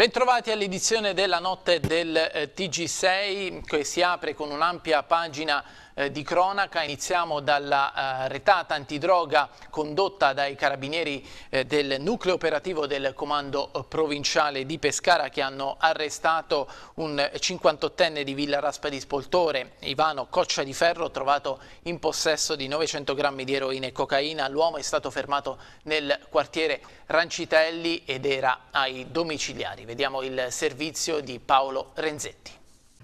Bentrovati all'edizione della notte del eh, TG6 che si apre con un'ampia pagina eh, di cronaca. Iniziamo dalla eh, retata antidroga condotta dai carabinieri eh, del nucleo operativo del comando provinciale di Pescara che hanno arrestato un 58enne di Villa Raspa di Spoltore, Ivano Coccia di Ferro, trovato in possesso di 900 grammi di eroina e cocaina. L'uomo è stato fermato nel quartiere Rancitelli ed era ai domiciliari. Vediamo il servizio di Paolo Renzetti.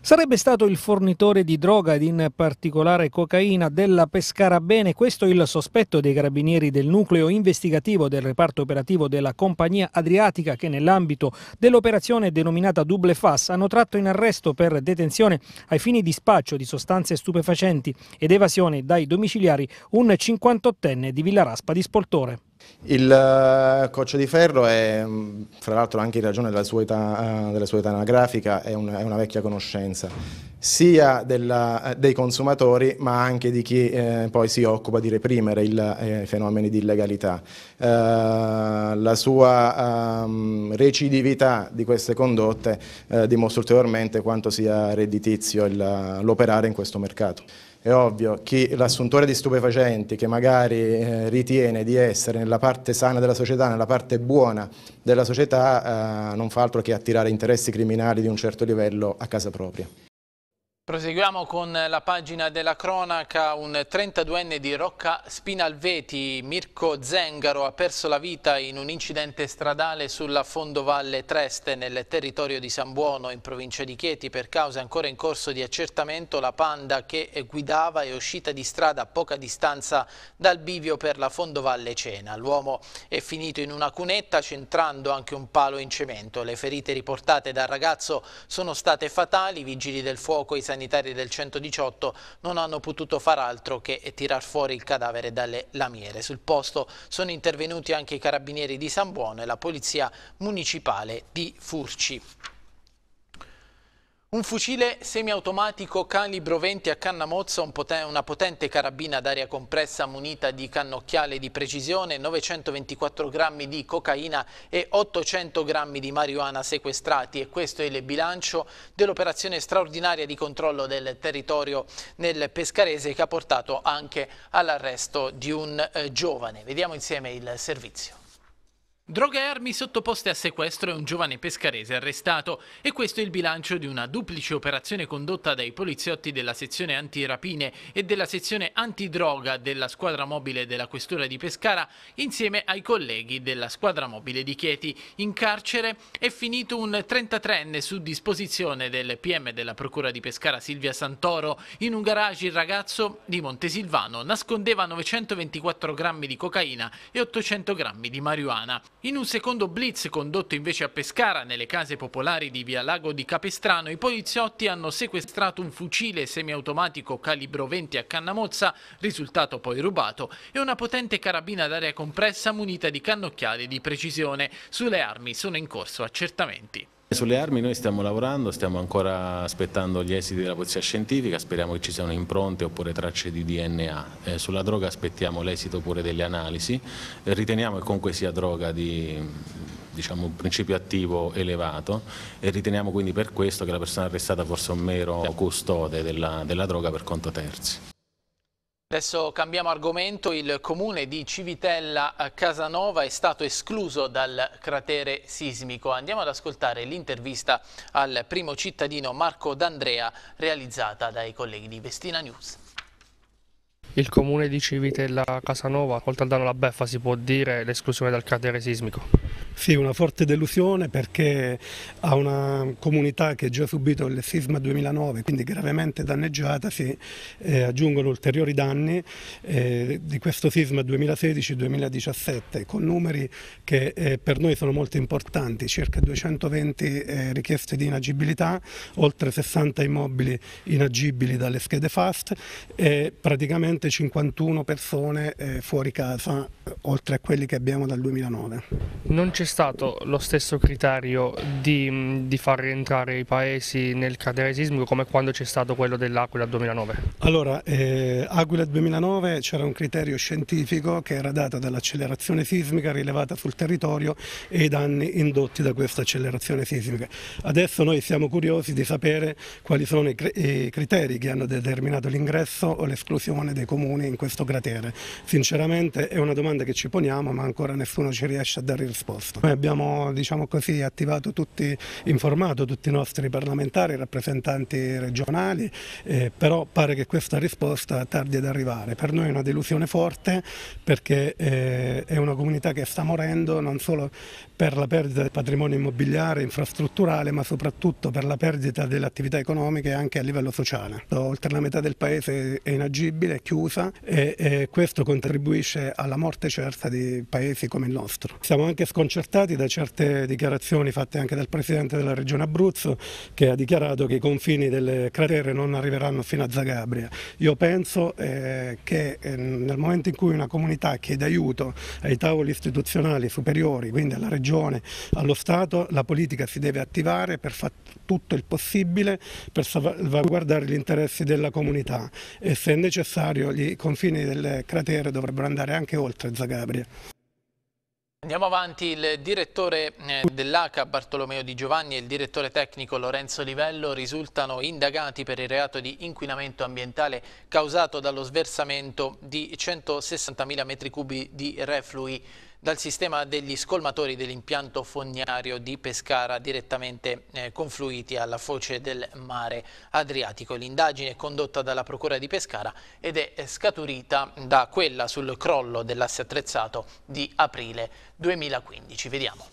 Sarebbe stato il fornitore di droga ed in particolare cocaina della Pescarabene, questo il sospetto dei carabinieri del nucleo investigativo del reparto operativo della compagnia Adriatica che nell'ambito dell'operazione denominata Double Fass hanno tratto in arresto per detenzione ai fini di spaccio di sostanze stupefacenti ed evasione dai domiciliari un 58enne di Villa Raspa di Spoltore. Il eh, Coccio di Ferro è, mm, fra l'altro anche in ragione della sua età, eh, della sua età anagrafica, è una, è una, vecchia conoscenza sia della, eh, dei consumatori ma anche di chi eh, poi si occupa di reprimere il, eh, i fenomeni di illegalità. Eh, la sua ehm, recidività di queste condotte dimostra ulteriormente quanto sia redditizio l'operare in questo mercato. È ovvio, chi l'assuntore di stupefacenti che magari eh, ritiene di essere nella parte sana della società, nella parte buona della società, eh, non fa altro che attirare interessi criminali di un certo livello a casa propria. Proseguiamo con la pagina della cronaca, un 32enne di Rocca Spinalveti, Mirko Zengaro, ha perso la vita in un incidente stradale sulla fondovalle Treste nel territorio di San Buono in provincia di Chieti per cause ancora in corso di accertamento la panda che guidava è uscita di strada a poca distanza dal bivio per la fondovalle Cena. L'uomo è finito in una cunetta centrando anche un palo in cemento. Le ferite riportate dal ragazzo sono state fatali, i vigili del fuoco e i sanitari sanitari del 118 non hanno potuto far altro che tirar fuori il cadavere dalle lamiere. Sul posto sono intervenuti anche i carabinieri di San Buono e la polizia municipale di Furci. Un fucile semiautomatico calibro 20 a canna mozza, un poten una potente carabina d'aria compressa munita di cannocchiale di precisione, 924 grammi di cocaina e 800 grammi di marijuana sequestrati e questo è il bilancio dell'operazione straordinaria di controllo del territorio nel Pescarese che ha portato anche all'arresto di un eh, giovane. Vediamo insieme il servizio. Droga e armi sottoposte a sequestro e un giovane pescarese arrestato. E questo è il bilancio di una duplice operazione condotta dai poliziotti della sezione antirapine e della sezione antidroga della squadra mobile della Questura di Pescara insieme ai colleghi della squadra mobile di Chieti. In carcere è finito un 33enne su disposizione del PM della Procura di Pescara Silvia Santoro. In un garage il ragazzo di Montesilvano nascondeva 924 grammi di cocaina e 800 grammi di marijuana. In un secondo blitz condotto invece a Pescara, nelle case popolari di Via Lago di Capestrano, i poliziotti hanno sequestrato un fucile semiautomatico calibro 20 a cannamozza, risultato poi rubato, e una potente carabina d'aria compressa munita di cannocchiali di precisione. Sulle armi sono in corso accertamenti. Sulle armi noi stiamo lavorando, stiamo ancora aspettando gli esiti della polizia scientifica, speriamo che ci siano impronte oppure tracce di DNA. Eh, sulla droga aspettiamo l'esito pure delle analisi, eh, riteniamo che comunque sia droga di diciamo, un principio attivo elevato e riteniamo quindi per questo che la persona arrestata fosse un mero custode della, della droga per conto terzi. Adesso cambiamo argomento, il comune di Civitella eh, Casanova è stato escluso dal cratere sismico. Andiamo ad ascoltare l'intervista al primo cittadino Marco D'Andrea realizzata dai colleghi di Vestina News. Il comune di Civitella Casanova, oltre al danno alla beffa si può dire l'esclusione dal cratere sismico. Sì, una forte delusione perché a una comunità che ha già subito il sisma 2009, quindi gravemente danneggiata, si eh, aggiungono ulteriori danni eh, di questo sisma 2016-2017 con numeri che eh, per noi sono molto importanti, circa 220 eh, richieste di inagibilità, oltre 60 immobili inagibili dalle schede FAST e praticamente 251 persone eh, fuori casa, eh, oltre a quelli che abbiamo dal 2009. Non c'è stato lo stesso criterio di, mm, di far rientrare i paesi nel cratere sismico come quando c'è stato quello dell'Aquila 2009? Allora, eh, Aquila 2009 c'era un criterio scientifico che era dato dall'accelerazione sismica rilevata sul territorio e i danni indotti da questa accelerazione sismica. Adesso noi siamo curiosi di sapere quali sono i, criteri che hanno determinato l'ingresso o l'esclusione dei comuni comuni in questo cratere? Sinceramente è una domanda che ci poniamo ma ancora nessuno ci riesce a dare risposta. Noi abbiamo diciamo così, attivato tutti, informato tutti i nostri parlamentari, rappresentanti regionali, eh, però pare che questa risposta tardi ad arrivare. Per noi è una delusione forte perché eh, è una comunità che sta morendo non solo per la perdita del patrimonio immobiliare, infrastrutturale, ma soprattutto per la perdita delle attività economiche anche a livello sociale. Oltre la metà del paese è inagibile, è chiusa e, e questo contribuisce alla morte certa di paesi come il nostro. Siamo anche sconcertati da certe dichiarazioni fatte anche dal Presidente della Regione Abruzzo che ha dichiarato che i confini delle cratere non arriveranno fino a Zagabria. Io penso eh, che eh, nel momento in cui una comunità chiede aiuto ai tavoli istituzionali superiori, quindi alla Regione Regione allo Stato, la politica si deve attivare per fare tutto il possibile per salvaguardare gli interessi della comunità e se necessario i confini del cratere dovrebbero andare anche oltre Zagabria. Andiamo avanti, il direttore eh, dell'ACA Bartolomeo Di Giovanni e il direttore tecnico Lorenzo Livello risultano indagati per il reato di inquinamento ambientale causato dallo sversamento di 160.000 metri cubi di reflui dal sistema degli scolmatori dell'impianto fognario di Pescara direttamente eh, confluiti alla foce del mare Adriatico. L'indagine è condotta dalla Procura di Pescara ed è eh, scaturita da quella sul crollo dell'asse attrezzato di aprile 2015. Vediamo.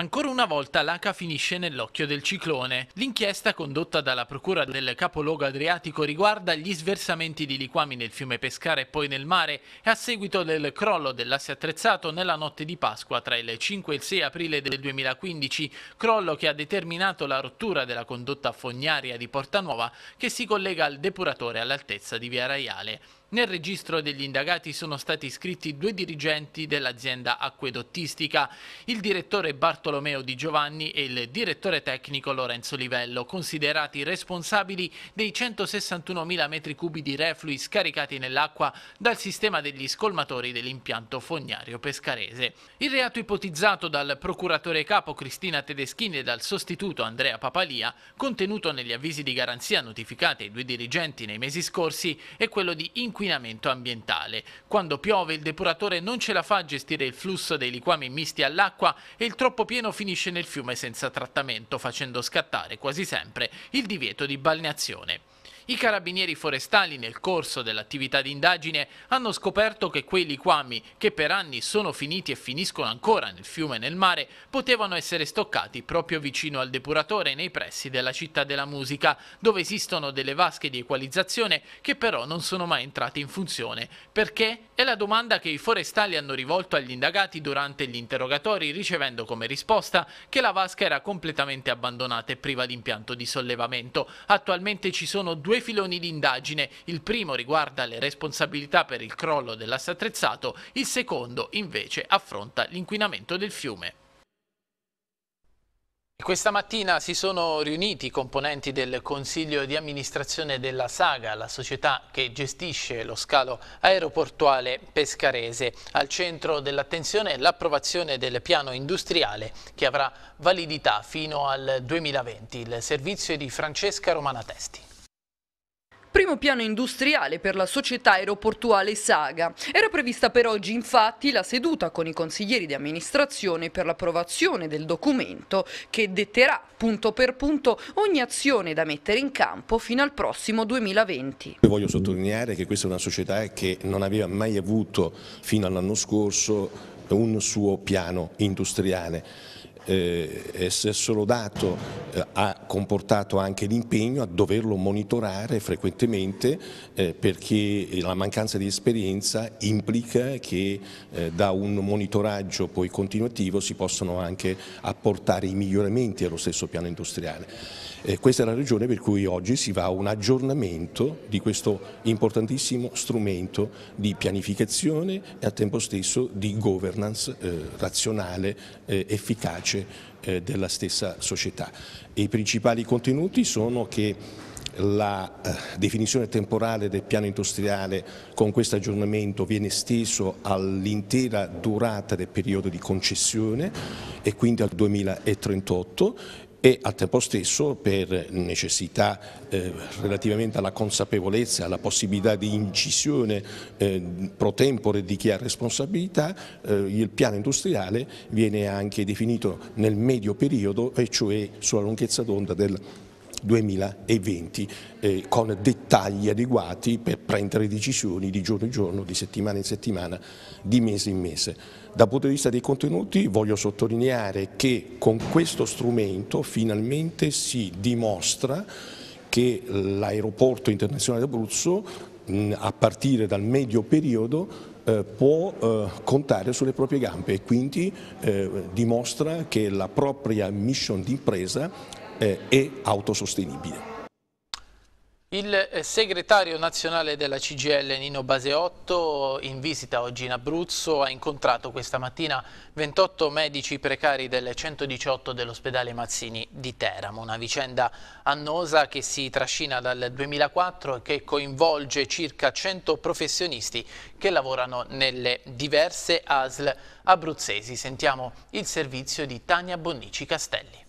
Ancora una volta l'ACA finisce nell'occhio del ciclone. L'inchiesta condotta dalla Procura del capoluogo adriatico riguarda gli sversamenti di liquami nel fiume Pescara e poi nel mare e a seguito del crollo dell'asse attrezzato nella notte di Pasqua tra il 5 e il 6 aprile del 2015, crollo che ha determinato la rottura della condotta fognaria di Porta Nuova che si collega al depuratore all'altezza di Via Raiale. Nel registro degli indagati sono stati iscritti due dirigenti dell'azienda acquedottistica, il direttore Bartolomeo Di Giovanni e il direttore tecnico Lorenzo Livello, considerati responsabili dei 161.000 metri cubi di reflui scaricati nell'acqua dal sistema degli scolmatori dell'impianto fognario pescarese. Il reato ipotizzato dal procuratore capo Cristina Tedeschini e dal sostituto Andrea Papalia, contenuto negli avvisi di garanzia notificati ai due dirigenti nei mesi scorsi, è quello di inquinamento inquinamento ambientale. Quando piove il depuratore non ce la fa a gestire il flusso dei liquami misti all'acqua e il troppo pieno finisce nel fiume senza trattamento, facendo scattare quasi sempre il divieto di balneazione. I carabinieri forestali nel corso dell'attività di indagine hanno scoperto che quei liquami, che per anni sono finiti e finiscono ancora nel fiume e nel mare, potevano essere stoccati proprio vicino al depuratore nei pressi della città della musica, dove esistono delle vasche di equalizzazione che però non sono mai entrate in funzione. Perché? È la domanda che i forestali hanno rivolto agli indagati durante gli interrogatori, ricevendo come risposta che la vasca era completamente abbandonata e priva di impianto di sollevamento. Attualmente ci sono due due filoni di indagine. Il primo riguarda le responsabilità per il crollo dell'asse attrezzato, il secondo invece affronta l'inquinamento del fiume. Questa mattina si sono riuniti i componenti del Consiglio di amministrazione della Saga, la società che gestisce lo scalo aeroportuale pescarese. Al centro dell'attenzione l'approvazione del piano industriale che avrà validità fino al 2020. Il servizio è di Francesca Romana Testi primo piano industriale per la società aeroportuale Saga. Era prevista per oggi infatti la seduta con i consiglieri di amministrazione per l'approvazione del documento che detterà punto per punto ogni azione da mettere in campo fino al prossimo 2020. Io voglio sottolineare che questa è una società che non aveva mai avuto fino all'anno scorso un suo piano industriale eh, solo dato eh, ha comportato anche l'impegno a doverlo monitorare frequentemente eh, perché la mancanza di esperienza implica che eh, da un monitoraggio poi continuativo si possano anche apportare i miglioramenti allo stesso piano industriale. Eh, questa è la ragione per cui oggi si va a un aggiornamento di questo importantissimo strumento di pianificazione e al tempo stesso di governance eh, razionale, eh, efficace eh, della stessa società. E I principali contenuti sono che la eh, definizione temporale del piano industriale con questo aggiornamento viene esteso all'intera durata del periodo di concessione e quindi al 2038 e al tempo stesso per necessità eh, relativamente alla consapevolezza, alla possibilità di incisione eh, pro tempore di chi ha responsabilità, eh, il piano industriale viene anche definito nel medio periodo e cioè sulla lunghezza d'onda del 2020 eh, con dettagli adeguati per prendere decisioni di giorno in giorno, di settimana in settimana, di mese in mese. Dal punto di vista dei contenuti voglio sottolineare che con questo strumento finalmente si dimostra che l'aeroporto internazionale d'Abruzzo a partire dal medio periodo eh, può eh, contare sulle proprie gambe e quindi eh, dimostra che la propria mission d'impresa eh, e autosostenibile. Il eh, segretario nazionale della CGL Nino Baseotto in visita oggi in Abruzzo ha incontrato questa mattina 28 medici precari del 118 dell'ospedale Mazzini di Teramo, una vicenda annosa che si trascina dal 2004 e che coinvolge circa 100 professionisti che lavorano nelle diverse ASL abruzzesi. Sentiamo il servizio di Tania Bonnici Castelli.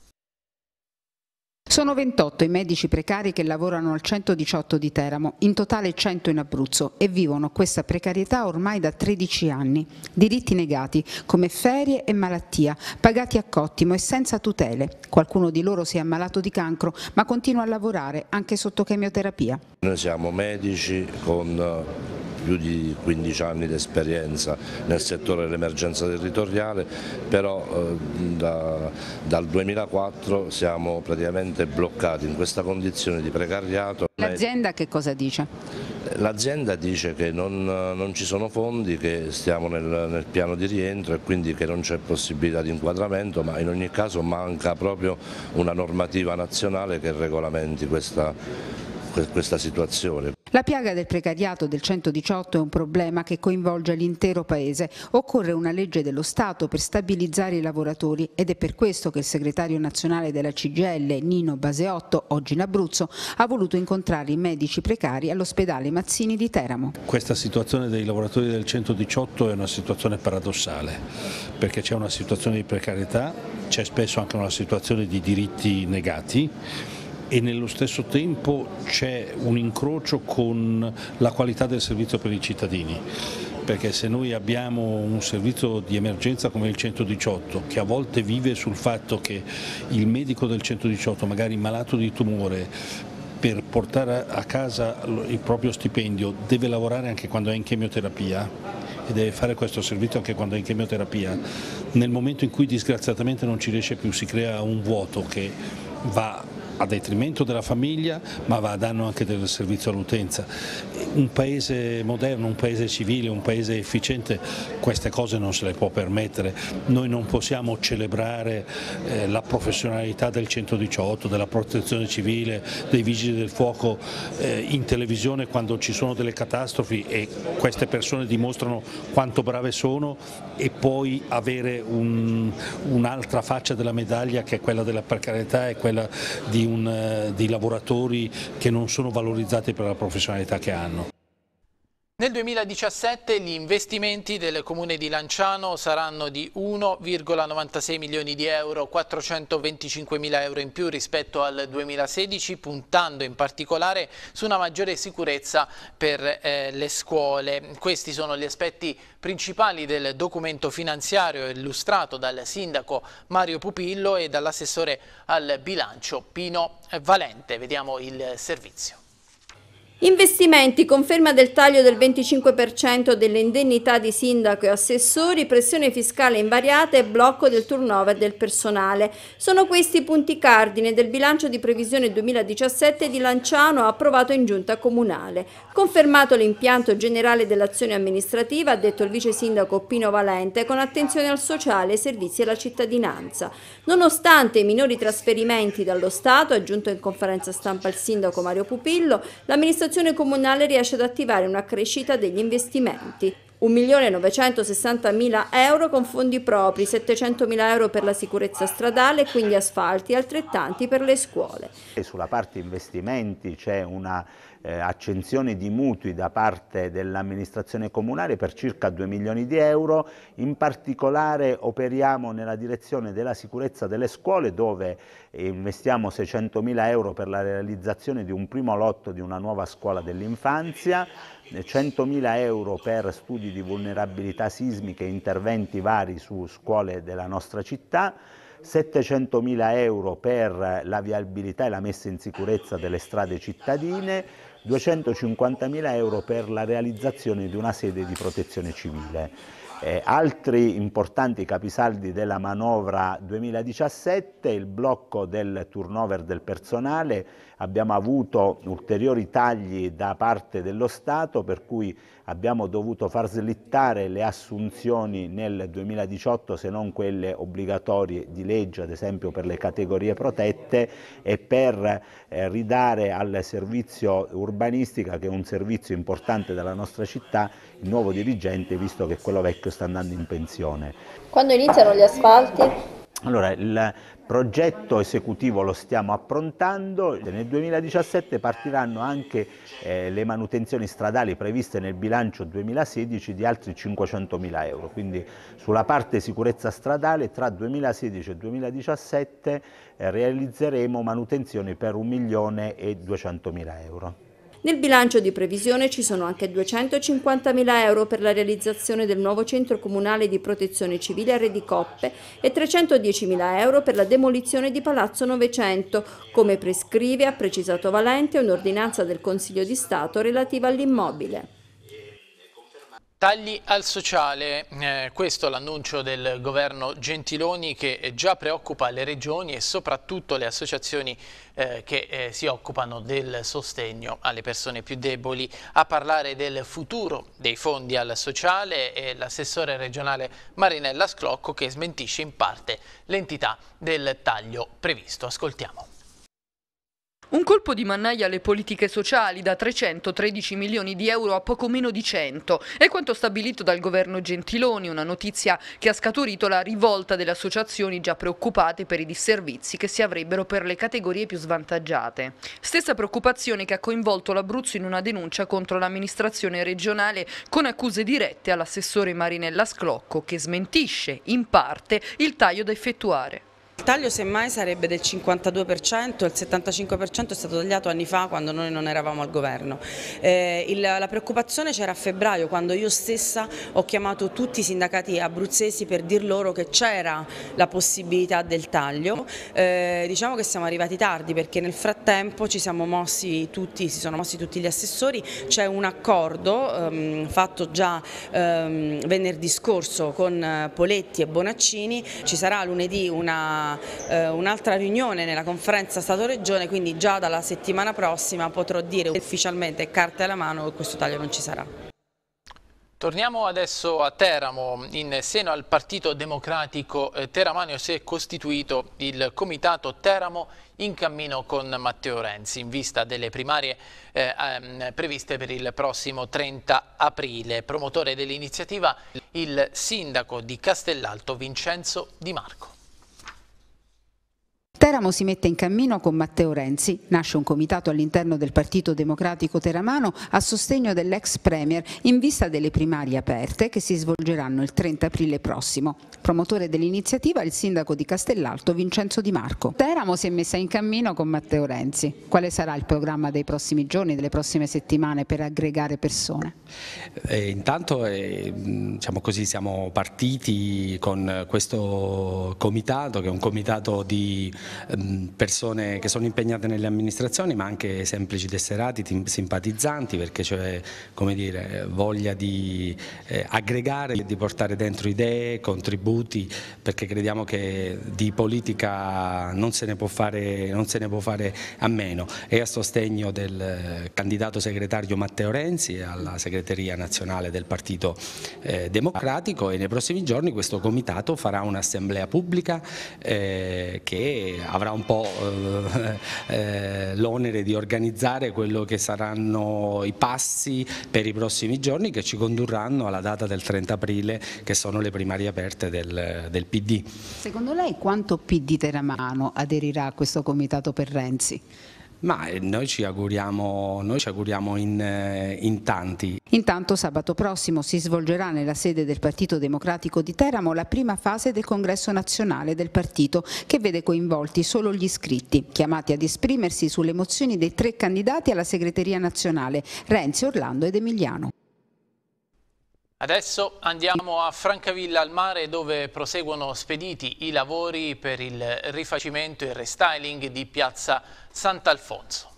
Sono 28 i medici precari che lavorano al 118 di Teramo, in totale 100 in Abruzzo e vivono questa precarietà ormai da 13 anni. Diritti negati come ferie e malattia, pagati a cottimo e senza tutele. Qualcuno di loro si è ammalato di cancro ma continua a lavorare anche sotto chemioterapia. Noi siamo medici con eh, più di 15 anni di esperienza nel settore dell'emergenza territoriale, però eh, da, dal 2004 siamo praticamente siete bloccati in questa condizione di precariato. L'azienda che cosa dice? L'azienda dice che non, non, ci sono fondi, che stiamo nel, nel piano di rientro e quindi che non c'è possibilità di inquadramento, ma in ogni caso manca proprio una normativa nazionale che regolamenti questa, questa situazione. La piaga del precariato del 118 è un problema che coinvolge l'intero Paese. Occorre una legge dello Stato per stabilizzare i lavoratori ed è per questo che il segretario nazionale della CGL, Nino Baseotto, oggi in Abruzzo, ha voluto incontrare i medici precari all'ospedale Mazzini di Teramo. Questa situazione dei lavoratori del 118 è una situazione paradossale perché c'è una situazione di precarietà, c'è spesso anche una situazione di diritti negati e nello stesso tempo c'è un incrocio con la qualità del servizio per i cittadini perché se noi abbiamo un servizio di emergenza come il 118 che a volte vive sul fatto che il medico del 118 magari malato di tumore per portare a casa il proprio stipendio deve lavorare anche quando è in chemioterapia e deve fare questo servizio anche quando è in chemioterapia, nel momento in cui disgraziatamente non ci riesce più si crea un vuoto che va a detrimento della famiglia ma va a danno anche del servizio all'utenza. Un paese moderno, un paese civile, un paese efficiente queste cose non se le può permettere. Noi non possiamo celebrare eh, la professionalità del 118, della protezione civile, dei vigili del fuoco eh, in televisione quando ci sono delle catastrofi e queste persone dimostrano quanto brave sono e poi avere un'altra un faccia della medaglia che è quella della precarietà e quella di un, eh, dei lavoratori che non sono valorizzati per la professionalità che hanno. Nel 2017 gli investimenti del comune di Lanciano saranno di 1,96 milioni di euro, 425 mila euro in più rispetto al 2016, puntando in particolare su una maggiore sicurezza per eh, le scuole. Questi sono gli aspetti principali del documento finanziario illustrato dal sindaco Mario Pupillo e dall'assessore al bilancio Pino Valente. Vediamo il servizio. Investimenti, conferma del taglio del 25% delle indennità di sindaco e assessori, pressione fiscale invariata e blocco del turnover del personale. Sono questi i punti cardine del bilancio di previsione 2017 di Lanciano approvato in giunta comunale. Confermato l'impianto generale dell'azione amministrativa, ha detto il vice sindaco Pino Valente, con attenzione al sociale, ai servizi e alla cittadinanza. Nonostante i minori trasferimenti dallo Stato, aggiunto in conferenza stampa il sindaco Mario Pupillo, l'amministrazione amministrazione comunale riesce ad attivare una crescita degli investimenti. 1.960.000 euro con fondi propri, 700.000 euro per la sicurezza stradale, e quindi asfalti, altrettanti per le scuole. E sulla parte investimenti c'è una eh, accensione di mutui da parte dell'amministrazione comunale per circa 2 milioni di euro, in particolare operiamo nella direzione della sicurezza delle scuole dove investiamo 600.000 euro per la realizzazione di un primo lotto di una nuova scuola dell'infanzia, 100.000 euro per studi di vulnerabilità sismiche e interventi vari su scuole della nostra città, 700.000 euro per la viabilità e la messa in sicurezza delle strade cittadine, 250.000 euro per la realizzazione di una sede di protezione civile. Eh, altri importanti capisaldi della manovra 2017, il blocco del turnover del personale, abbiamo avuto ulteriori tagli da parte dello Stato per cui abbiamo dovuto far slittare le assunzioni nel 2018 se non quelle obbligatorie di legge ad esempio per le categorie protette e per eh, ridare al servizio urbanistica che è un servizio importante della nostra città il nuovo dirigente visto che quello vecchio sta andando in pensione. Quando iniziano gli asfalti? Allora, il progetto esecutivo lo stiamo approntando, nel 2017 partiranno anche eh, le manutenzioni stradali previste nel bilancio 2016 di altri 500 mila euro, quindi sulla parte sicurezza stradale tra 2016 e 2017 eh, realizzeremo manutenzioni per 1 milione e 200 mila euro. Nel bilancio di previsione ci sono anche 250.000 euro per la realizzazione del nuovo centro comunale di protezione civile a Redicoppe e 310.000 euro per la demolizione di Palazzo Novecento, come prescrive, ha precisato Valente, un'ordinanza del Consiglio di Stato relativa all'immobile. Tagli al sociale, eh, questo l'annuncio del governo Gentiloni che eh, già preoccupa le regioni e soprattutto le associazioni eh, che eh, si occupano del sostegno alle persone più deboli. A parlare del futuro dei fondi al sociale è l'assessore regionale Marinella Sclocco che smentisce in parte l'entità del taglio previsto. Ascoltiamo. Un colpo di mannaia alle politiche sociali da 313 milioni di euro a poco meno di 100 è quanto stabilito dal governo Gentiloni, una notizia che ha scaturito la rivolta delle associazioni già preoccupate per i disservizi che si avrebbero per le categorie più svantaggiate. Stessa preoccupazione che ha coinvolto l'Abruzzo in una denuncia contro l'amministrazione regionale con accuse dirette all'assessore Marinella Sclocco che smentisce in parte il taglio da effettuare. Il taglio semmai sarebbe del 52%, il 75% è stato tagliato anni fa quando noi non eravamo al governo. Eh, il, la preoccupazione c'era a febbraio quando io stessa ho chiamato tutti i sindacati abruzzesi per dir loro che c'era la possibilità del taglio. Eh, diciamo che siamo arrivati tardi perché nel frattempo ci siamo mossi tutti, si sono mossi tutti gli assessori, c'è un accordo ehm, fatto già ehm, venerdì scorso con eh, Poletti e Bonaccini, ci sarà lunedì una eh, un'altra riunione nella conferenza Stato-Regione, quindi già dalla settimana prossima potrò dire ufficialmente carte alla mano che questo taglio non ci sarà. Torniamo adesso a Teramo. In seno al Partito Democratico eh, Teramanio si è costituito il Comitato Teramo in cammino con Matteo Renzi in vista delle primarie eh, ehm, previste per il prossimo 30 aprile. Promotore dell'iniziativa il sindaco di Castellalto Vincenzo Di Marco. Teramo si mette in cammino con Matteo Renzi. Nasce un comitato all'interno del Partito Democratico Teramano a sostegno dell'ex Premier in vista delle primarie aperte che si svolgeranno il 30 aprile prossimo. Promotore dell'iniziativa il sindaco di Castellalto Vincenzo Di Marco. Teramo si è messa in cammino con Matteo Renzi. Quale sarà il programma dei prossimi giorni, delle prossime settimane per aggregare persone? Eh, intanto eh, mm, diciamo così, siamo partiti con questo comitato che è un comitato di Ehm, persone che sono impegnate nelle amministrazioni ma anche semplici tesserati, simpatizzanti perché c'è cioè, voglia di eh, aggregare e di portare dentro idee, contributi perché crediamo che di politica non se ne può fare, ne può fare a meno e a sostegno del candidato segretario Matteo Renzi alla segreteria nazionale del Partito eh, Democratico e nei prossimi giorni questo comitato farà un'assemblea pubblica eh, che avrà un po' eh, eh, l'onere di organizzare quello che saranno i passi per i prossimi giorni che ci condurranno alla data del 30 aprile che sono le primarie aperte del, del PD. Secondo lei quanto PD Teramano aderirà a questo comitato per Renzi? Ma eh, noi ci auguriamo, noi ci auguriamo in, eh, in, tanti. Intanto sabato prossimo si svolgerà nella sede del Partito Democratico di Teramo la prima fase del congresso nazionale del partito che vede coinvolti solo gli iscritti, chiamati ad esprimersi sulle mozioni dei tre candidati alla segreteria nazionale, Renzi, Orlando ed Emiliano. Adesso andiamo a Francavilla al mare dove proseguono spediti i lavori per il rifacimento e il restyling di piazza Sant'Alfonso.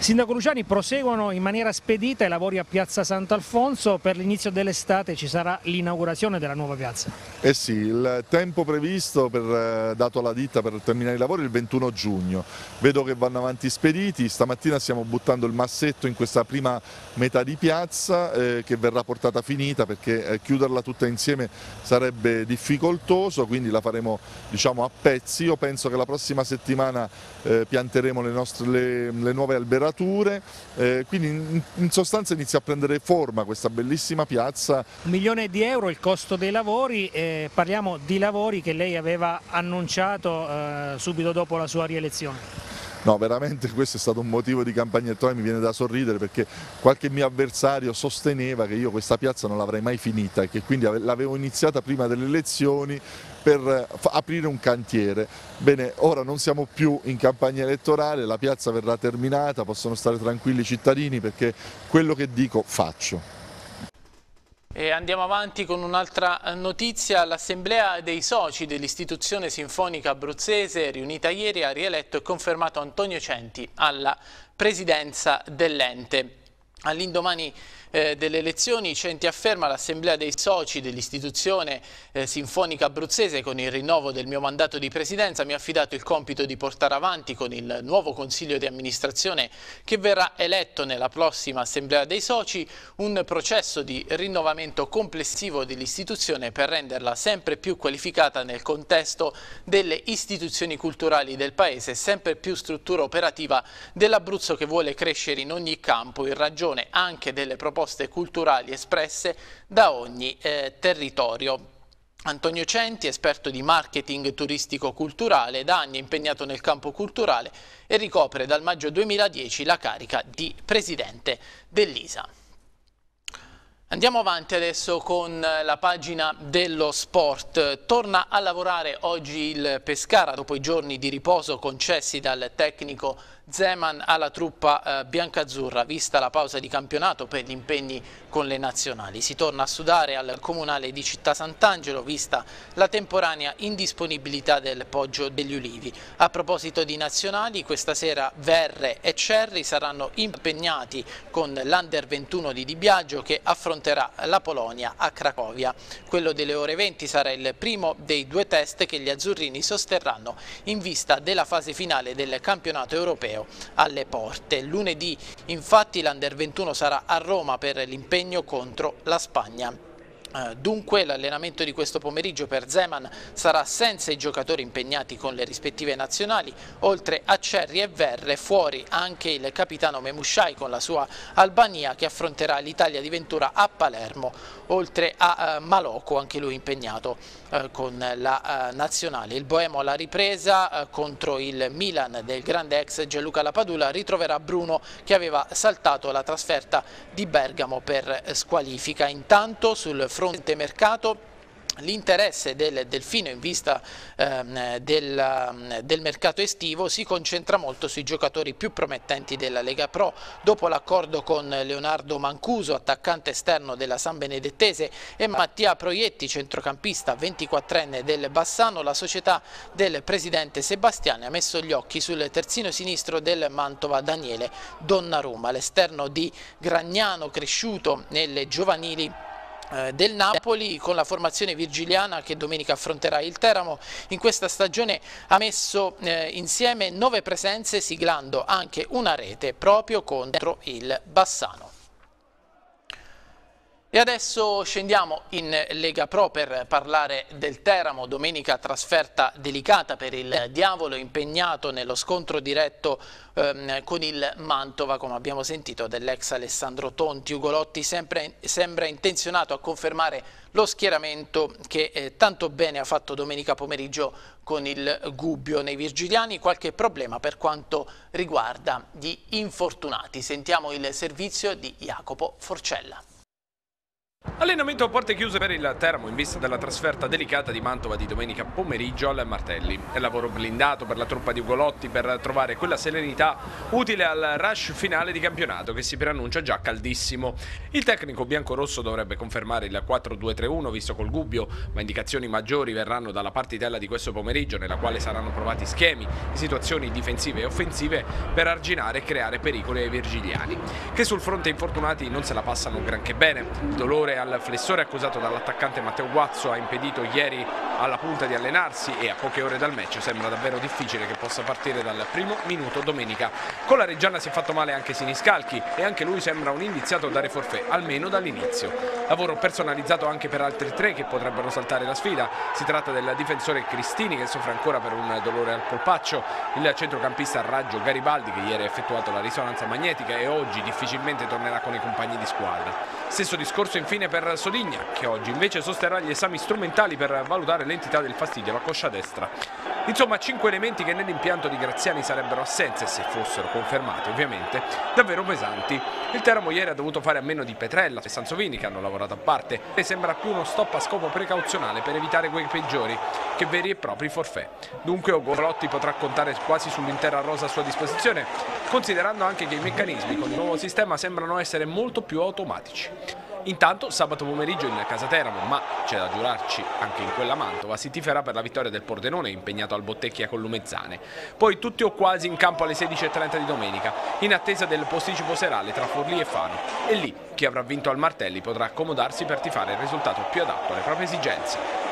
Sindaco Luciani, proseguono in maniera spedita i lavori a Piazza Sant'Alfonso, per l'inizio dell'estate ci sarà l'inaugurazione della nuova piazza. Eh sì, il tempo previsto per, eh, dato alla ditta per terminare i lavori è il 21 giugno, vedo che vanno avanti spediti, stamattina stiamo buttando il massetto in questa prima metà di piazza eh, che verrà portata finita perché eh, chiuderla tutta insieme sarebbe difficoltoso, quindi la faremo diciamo, a pezzi, io penso che la prossima settimana eh, pianteremo le, nostre, le, le nuove alberazioni murature, eh, quindi in, in, sostanza inizia a prendere forma questa bellissima piazza. Un milione di euro il costo dei lavori, eh, parliamo di lavori che lei aveva annunciato eh, subito dopo la sua rielezione. No, veramente questo è stato un motivo di campagna elettorale, mi viene da sorridere perché qualche mio avversario sosteneva che io questa piazza non l'avrei mai finita e che quindi l'avevo iniziata prima delle elezioni per eh, aprire un cantiere. Bene, ora non siamo più in campagna elettorale, la piazza verrà terminata, possono stare tranquilli i cittadini perché quello che dico faccio. E andiamo avanti con un'altra eh, notizia. L'assemblea dei soci dell'istituzione sinfonica abruzzese riunita ieri ha rieletto e confermato Antonio Centi alla presidenza dell'ente. All'indomani eh, delle elezioni Centi afferma l'assemblea dei soci dell'istituzione eh, sinfonica abruzzese con il rinnovo del mio mandato di presidenza mi ha affidato il compito di portare avanti con il nuovo consiglio di amministrazione che verrà eletto nella prossima assemblea dei soci un processo di rinnovamento complessivo dell'istituzione per renderla sempre più qualificata nel contesto delle istituzioni culturali del paese sempre più struttura operativa dell'Abruzzo che vuole crescere in ogni campo in ragione anche delle proposte proposte culturali espresse da ogni eh, territorio. Antonio Centi, esperto di marketing turistico-culturale, da anni impegnato nel campo culturale e ricopre dal maggio 2010 la carica di presidente dell'ISA. Andiamo avanti adesso con eh, la pagina dello sport. Torna a lavorare oggi il Pescara dopo i giorni di riposo concessi dal tecnico Zeman alla truppa eh, biancazzurra, vista la pausa di campionato per gli impegni con le nazionali. Si torna a sudare al comunale di Città Sant'Angelo, vista la temporanea indisponibilità del Poggio degli Ulivi. A proposito di nazionali, questa sera Verre e Cerri saranno impegnati con l'Under 21 di Di Biagio che affronterà la Polonia a Cracovia. Quello delle ore 20 sarà il primo dei due test che gli azzurrini sosterranno in vista della fase finale del campionato europeo torneo alle porte. Lunedì infatti l'Under 21 sarà a Roma per l'impegno contro la Spagna. Eh, dunque l'allenamento di questo pomeriggio per Zeman sarà senza i giocatori impegnati con le rispettive nazionali, oltre a Cerri e Verre fuori anche il capitano Memushai con la sua Albania che affronterà l'Italia di Ventura a Palermo, oltre a eh, Maloco anche lui impegnato eh, con la nazionale. Il Boemo alla ripresa contro il Milan del grande ex Gianluca Lapadula ritroverà Bruno che aveva saltato la trasferta di Bergamo per squalifica. Intanto sul fronte mercato L'interesse del Delfino in vista eh, del, del, mercato estivo si concentra molto sui giocatori più promettenti della Lega Pro. Dopo l'accordo con Leonardo Mancuso, attaccante esterno della San Benedettese, e Mattia Proietti, centrocampista 24enne del Bassano, la società del presidente Sebastiani ha messo gli occhi sul terzino sinistro del Mantova Daniele Donnarumma, l'esterno di Gragnano cresciuto nelle giovanili eh, del Napoli con la formazione virgiliana che domenica affronterà il Teramo in questa stagione ha messo eh, insieme nove presenze siglando anche una rete proprio contro il Bassano. E adesso scendiamo in Lega Pro per parlare del Teramo, domenica trasferta delicata per il Diavolo impegnato nello scontro diretto ehm, con il Mantova, come abbiamo sentito dell'ex Alessandro Tonti. Ugolotti sempre, sembra intenzionato a confermare lo schieramento che eh, tanto bene ha fatto domenica pomeriggio con il Gubbio nei Virgiliani, qualche problema per quanto riguarda gli infortunati. Sentiamo il servizio di Jacopo Forcella. Allenamento a porte chiuse per il Teramo in vista della trasferta delicata di Mantova di domenica pomeriggio al Martelli. È lavoro blindato per la truppa di Ugolotti per trovare quella serenità utile al rush finale di campionato che si preannuncia già caldissimo. Il tecnico biancorosso dovrebbe confermare il 4-2-3-1 visto col Gubbio, ma indicazioni maggiori verranno dalla partitella di questo pomeriggio nella quale saranno provati schemi e situazioni difensive e offensive per arginare e creare pericoli ai virgiliani, che sul fronte infortunati non se la passano granché bene. dolore errore al flessore accusato dall'attaccante Matteo Guazzo ha impedito ieri alla punta di allenarsi e a poche ore dal match sembra davvero difficile che possa partire dal primo minuto domenica. Con la Reggiana si è fatto male anche Siniscalchi e anche lui sembra un indiziato a dare forfè, almeno dall'inizio. Lavoro personalizzato anche per altri tre che potrebbero saltare la sfida. Si tratta del difensore Cristini che soffre ancora per un dolore al polpaccio, il centrocampista Raggio Garibaldi che ieri ha effettuato la risonanza magnetica e oggi difficilmente tornerà con i compagni di squadra. Stesso discorso infine per Soligna, che oggi invece sosterrà gli esami strumentali per valutare l'entità del fastidio alla coscia destra. Insomma, cinque elementi che nell'impianto di Graziani sarebbero assenze, se fossero confermati ovviamente, davvero pesanti. Il Teramo ieri ha dovuto fare a meno di Petrella e Sansovini che hanno lavorato a parte e sembra più uno stop a scopo precauzionale per evitare quei peggiori che veri e propri forfè. Dunque Ogolotti potrà contare quasi sull'intera rosa a sua disposizione, considerando anche che i meccanismi con il nuovo sistema sembrano essere molto più automatici. Intanto sabato pomeriggio in casa Teramo, ma c'è da giurarci anche in quella Mantova, si tiferà per la vittoria del Pordenone impegnato al Bottecchia con Lumezzane. Poi tutti o quasi in campo alle 16.30 di domenica, in attesa del posticipo serale tra Forlì e Fano. E lì chi avrà vinto al Martelli potrà accomodarsi per tifare il risultato più adatto alle proprie esigenze.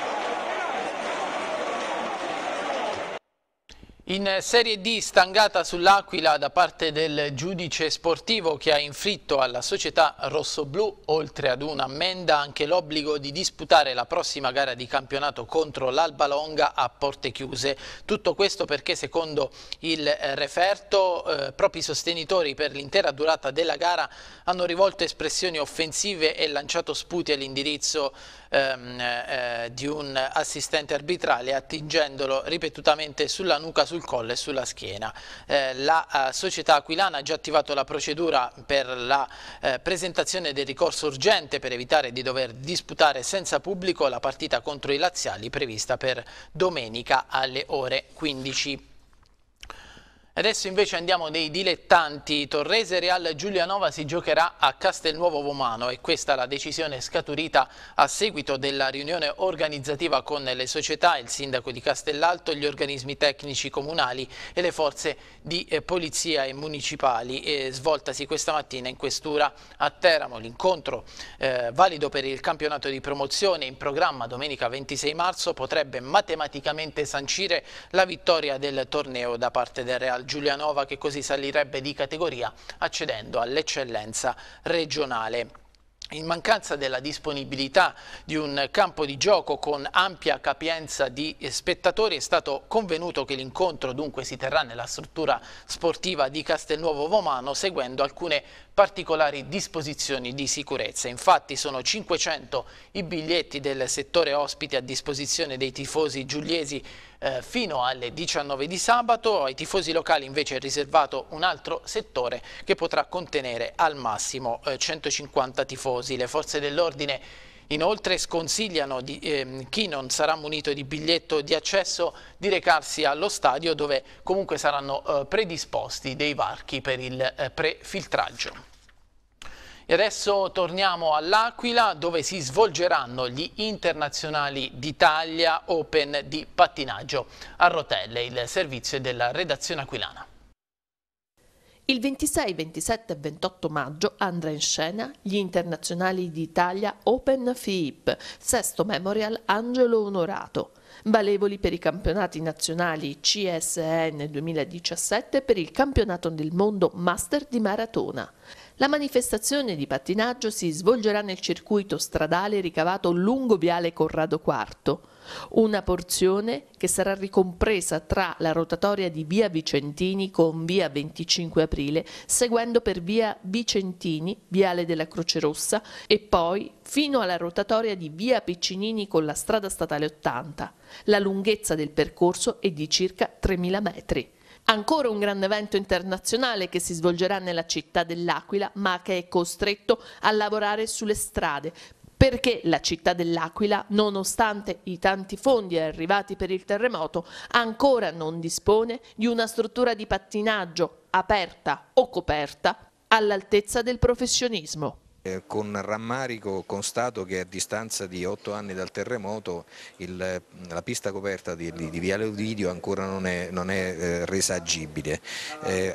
In Serie D stangata sull'Aquila da parte del giudice sportivo che ha inflitto alla società rossoblù, oltre ad un'ammenda, anche l'obbligo di disputare la prossima gara di campionato contro l'Alba Longa a porte chiuse. Tutto questo perché secondo il referto eh, propri sostenitori per l'intera durata della gara hanno rivolto espressioni offensive e lanciato sputi all'indirizzo ehm, eh, di un assistente arbitrale attingendolo ripetutamente sulla nuca sul sul collo e sulla schiena. Eh, la eh, società aquilana ha già attivato la procedura per la eh, presentazione del ricorso urgente per evitare di dover disputare senza pubblico la partita contro i laziali prevista per domenica alle ore 15. Adesso invece andiamo nei dilettanti. Torrese Real Giulianova si giocherà a Castelnuovo Vomano e questa la decisione scaturita a seguito della riunione organizzativa con le società, il sindaco di Castellalto, gli organismi tecnici comunali e le forze di eh, polizia e municipali e svoltasi questa mattina in questura a Teramo. L'incontro eh, valido per il campionato di promozione in programma domenica 26 marzo potrebbe matematicamente sancire la vittoria del torneo da parte del Real Giulianova che così salirebbe di categoria accedendo all'eccellenza regionale. In mancanza della disponibilità di un campo di gioco con ampia capienza di spettatori è stato convenuto che l'incontro dunque si terrà nella struttura sportiva di Castelnuovo Vomano seguendo alcune particolari disposizioni di sicurezza. Infatti sono 500 i biglietti del settore ospite a disposizione dei tifosi giuliesi eh, fino alle 19 di sabato, ai tifosi locali invece è riservato un altro settore che potrà contenere al massimo 150 eh, tifosi. Le forze dell'ordine Inoltre sconsigliano di, eh, chi non sarà munito di biglietto di accesso di recarsi allo stadio dove comunque saranno eh, predisposti dei varchi per il eh, prefiltraggio. E adesso torniamo all'Aquila dove si svolgeranno gli internazionali d'Italia Open di pattinaggio a rotelle, il servizio della redazione aquilana. Il 26, 27 e 28 maggio andrà in scena gli internazionali d'Italia Open FIIP, sesto memorial Angelo Onorato valevoli per i campionati nazionali CSN 2017 e per il campionato del mondo Master di Maratona. La manifestazione di pattinaggio si svolgerà nel circuito stradale ricavato lungo Viale Corrado IV, una porzione che sarà ricompresa tra la rotatoria di Via Vicentini con Via 25 Aprile, seguendo per Via Vicentini, Viale della Croce Rossa e poi fino alla rotatoria di Via Piccinini con la strada statale 80. La lunghezza del percorso è di circa 3.000 metri. Ancora un grande evento internazionale che si svolgerà nella città dell'Aquila, ma che è costretto a lavorare sulle strade perché la città dell'Aquila, nonostante i tanti fondi arrivati per il terremoto, ancora non dispone di una struttura di pattinaggio aperta o coperta all'altezza del professionismo. Eh, con rammarico constato che a distanza di otto anni dal terremoto il, la pista coperta di, di, di Viale Udidio ancora non è, non è eh, resa agibile. Eh,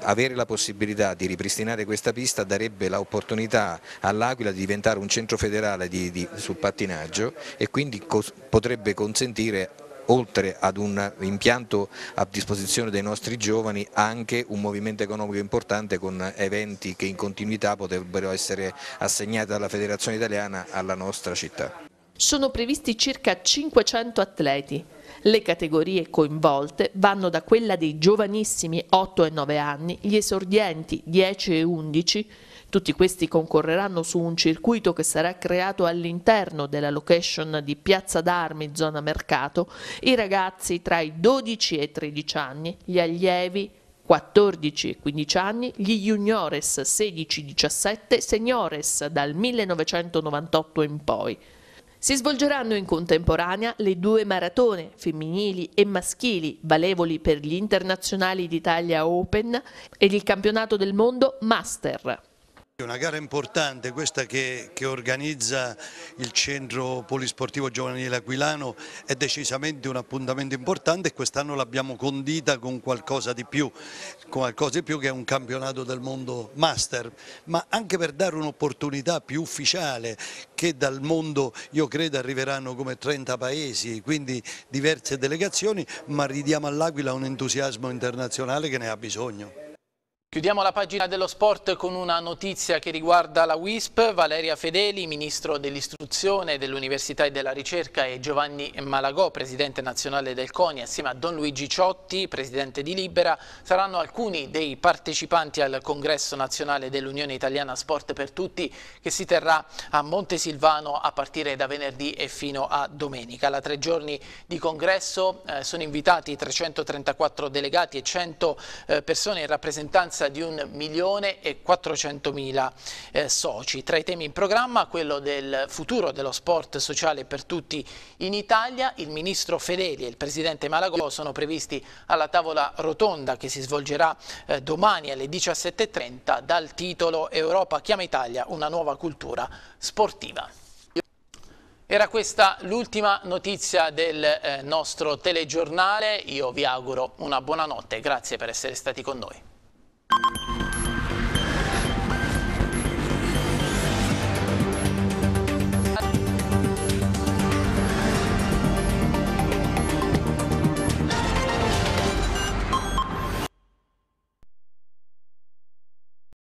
avere la possibilità di ripristinare questa pista darebbe l'opportunità all'Aquila di diventare un centro federale di, sul pattinaggio e quindi potrebbe consentire oltre ad un impianto a disposizione dei nostri giovani anche un movimento economico importante con eventi che in continuità potrebbero essere assegnati dalla Federazione Italiana alla nostra città. Sono previsti circa 500 atleti. Le categorie coinvolte vanno da quella dei giovanissimi 8 e 9 anni, gli esordienti 10 e 11, tutti questi concorreranno su un circuito che sarà creato all'interno della location di Piazza d'Armi, zona mercato, i ragazzi tra i 12 e i 13 anni, gli allievi 14 e 15 anni, gli juniores 16-17, seniores dal 1998 in poi. Si svolgeranno in contemporanea le due maratone femminili e maschili valevoli per gli internazionali d'Italia Open ed il campionato del mondo Master. Una gara importante questa che, che, organizza il centro polisportivo giovanile Aquilano è decisamente un appuntamento importante e quest'anno l'abbiamo condita con qualcosa di più, qualcosa di più che è un campionato del mondo master, ma anche per dare un'opportunità più ufficiale che dal mondo io credo arriveranno come 30 paesi, quindi diverse delegazioni, ma ridiamo all'Aquila un entusiasmo internazionale che ne ha bisogno. Chiudiamo la pagina dello sport con una notizia che riguarda la WISP. Valeria Fedeli, ministro dell'istruzione, dell'università e della ricerca e Giovanni Malagò, presidente nazionale del CONI, assieme a Don Luigi Ciotti, presidente di Libera, saranno alcuni dei partecipanti al congresso nazionale dell'Unione Italiana Sport per Tutti che si terrà a Montesilvano a partire da venerdì e fino a domenica. Alla tre giorni di congresso eh, sono invitati 334 delegati e 100 eh, persone in rappresentanza massa di 1 milione e 400 mila eh, soci. Tra i temi in programma quello del futuro dello sport sociale per tutti in Italia, il ministro Fedeli e il presidente Malagò sono previsti alla tavola rotonda che si svolgerà eh, domani alle 17.30 dal titolo Europa chiama Italia una nuova cultura sportiva. Era questa l'ultima notizia del eh, nostro telegiornale, io vi auguro una buona notte, grazie per essere stati con noi. Thank you.